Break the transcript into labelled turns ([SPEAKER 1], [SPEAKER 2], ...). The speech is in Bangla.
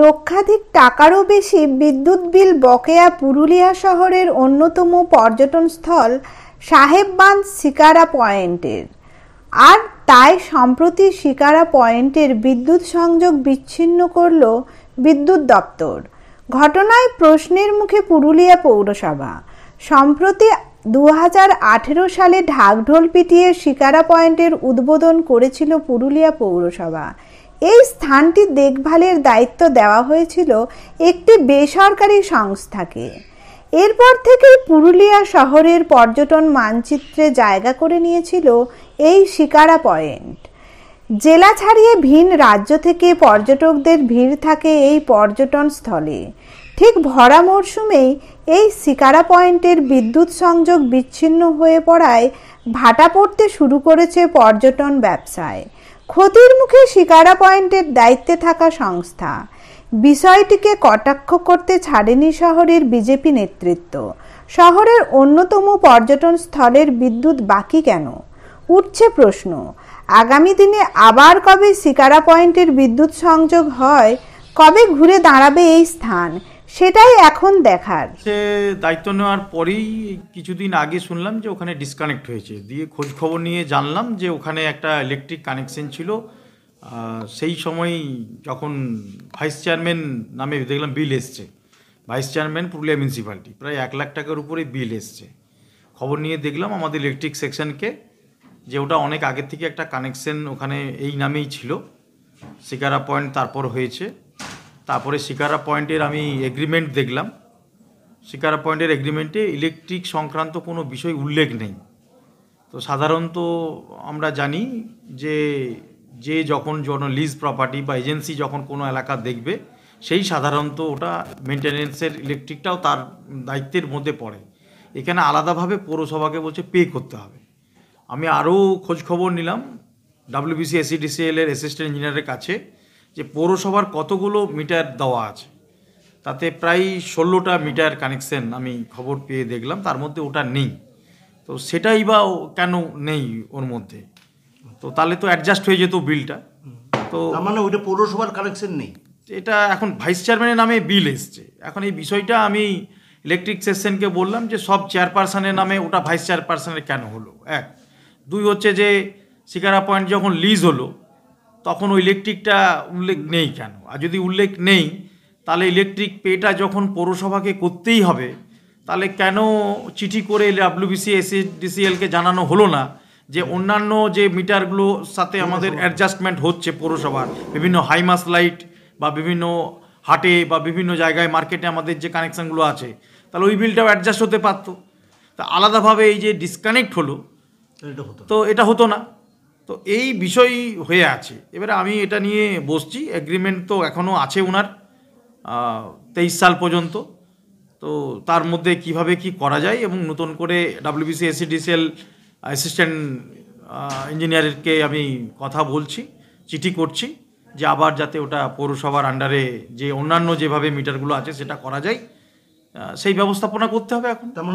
[SPEAKER 1] লক্ষাধিক টাকারও বেশি বিদ্যুৎ বিল বকেয়া পুরুলিয়া শহরের অন্যতম পর্যটন স্থল সাহেববাঁধ শিকারা পয়েন্টের আর তাই সম্প্রতি শিকারা পয়েন্টের বিদ্যুৎ সংযোগ বিচ্ছিন্ন করল বিদ্যুৎ দপ্তর ঘটনায় প্রশ্নের মুখে পুরুলিয়া পৌরসভা সম্প্রতি দু সালে ঢাকঢোল পিটিয়ে শিকারা পয়েন্টের উদ্বোধন করেছিল পুরুলিয়া পৌরসভা এই স্থানটি দেখভালের দায়িত্ব দেওয়া হয়েছিল একটি বেসরকারি সংস্থাকে এরপর থেকে পুরুলিয়া শহরের পর্যটন মানচিত্রে জায়গা করে নিয়েছিল এই শিকারা পয়েন্ট জেলা ছাড়িয়ে ভিন রাজ্য থেকে পর্যটকদের ভিড় থাকে এই পর্যটন স্থলে ঠিক ভরা মরশুমেই এই শিকারা পয়েন্টের বিদ্যুৎ সংযোগ বিচ্ছিন্ন হয়ে পড়ায় ভাটা পড়তে শুরু করেছে পর্যটন ব্যবসায় ক্ষতির মুখে শিকারা পয়েন্টের দায়িত্বে থাকা সংস্থা বিষয়টিকে কটাক্ষ করতে ছাড়েনি শহরের বিজেপি নেতৃত্ব শহরের অন্যতম পর্যটন স্থলের বিদ্যুৎ বাকি কেন উঠছে প্রশ্ন আগামী দিনে আবার কবে শিকারা পয়েন্টের বিদ্যুৎ সংযোগ হয় কবে ঘুরে দাঁড়াবে এই স্থান সেটাই এখন দেখার
[SPEAKER 2] সে দায়িত্ব নেওয়ার পরেই কিছুদিন আগে শুনলাম যে ওখানে ডিসকানেক্ট হয়েছে দিয়ে খোঁজ খবর নিয়ে জানলাম যে ওখানে একটা ইলেকট্রিক কানেকশন ছিল সেই সময় যখন ভাইস চেয়ারম্যান নামে দেখলাম বিল এসছে ভাইস চেয়ারম্যান পুরুলিয়া মিউনিসিপ্যালিটি প্রায় এক লাখ টাকার উপরে বিল এসছে খবর নিয়ে দেখলাম আমাদের ইলেকট্রিক সেকশনকে যে ওটা অনেক আগের থেকে একটা কানেকশন ওখানে এই নামেই ছিল শিকারা পয়েন্ট তারপর হয়েছে তারপরে শিকারা পয়েন্টের আমি এগ্রিমেন্ট দেখলাম শিকারা পয়েন্টের এগ্রিমেন্টে ইলেকট্রিক সংক্রান্ত কোনো বিষয় উল্লেখ নেই তো সাধারণত আমরা জানি যে যে যখন জন লিজ প্রপার্টি বা এজেন্সি যখন কোনো এলাকা দেখবে সেই সাধারণত ওটা মেনটেনেন্সের ইলেকট্রিকটাও তার দায়িত্বের মধ্যে পড়ে এখানে আলাদাভাবে পৌরসভাকে বলছে পে করতে হবে আমি আরও খোঁজখবর নিলাম ডাব্লিউবিসি এসিডিসিএল এর অ্যাসিস্ট্যান্ট ইঞ্জিনিয়ারের কাছে যে পৌরসভার কতগুলো মিটার দেওয়া আছে তাতে প্রায় ষোলোটা মিটার কানেকশন আমি খবর পেয়ে দেখলাম তার মধ্যে ওটা নেই তো সেটাই বা কেন নেই ওর মধ্যে তো তাহলে তো অ্যাডজাস্ট হয়ে যেত বিলটা তো মানে ওইটা পৌরসভার কানেকশন নেই এটা এখন ভাইস চেয়ারম্যানের নামে বিল এসছে এখন এই বিষয়টা আমি ইলেকট্রিক সেশনকে বললাম যে সব চেয়ারপারসনের নামে ওটা ভাইস চেয়ারপারসনের কেন হলো এক দুই হচ্ছে যে শিকারা পয়েন্ট যখন লিজ হলো তখন ওই ইলেকট্রিকটা উল্লেখ নেই কেন আর যদি উল্লেখ নেই তাহলে ইলেকট্রিক পেটা যখন পৌরসভাকে করতেই হবে তাহলে কেন চিঠি করে ডাব্লিউবিসি এসিডিসিএলকে e জানানো হলো না যে অন্যান্য যে মিটারগুলোর সাথে আমাদের অ্যাডজাস্টমেন্ট হচ্ছে পৌরসভার বিভিন্ন হাইমাস লাইট বা বিভিন্ন হাটে বা বিভিন্ন জায়গায় মার্কেটে আমাদের যে কানেকশানগুলো আছে তাহলে ওই বিলটাও অ্যাডজাস্ট হতে পারতো তা আলাদাভাবে এই যে ডিসকানেক্ট হলো তো এটা হতো না তো এই বিষয় হয়ে আছে এবারে আমি এটা নিয়ে বসছি এগ্রিমেন্ট তো এখনও আছে ওনার তেইশ সাল পর্যন্ত তো তার মধ্যে কিভাবে কি করা যায় এবং নতুন করে ডাব্লিউবিসি এসিডিসিএল অ্যাসিস্ট্যান্ট ইঞ্জিনিয়ারকে আমি কথা বলছি চিঠি করছি যে আবার যাতে ওটা পৌরসভার আন্ডারে যে অন্যান্য যেভাবে মিটারগুলো আছে সেটা করা যায় সেই ব্যবস্থাপনা করতে হবে এখন তেমন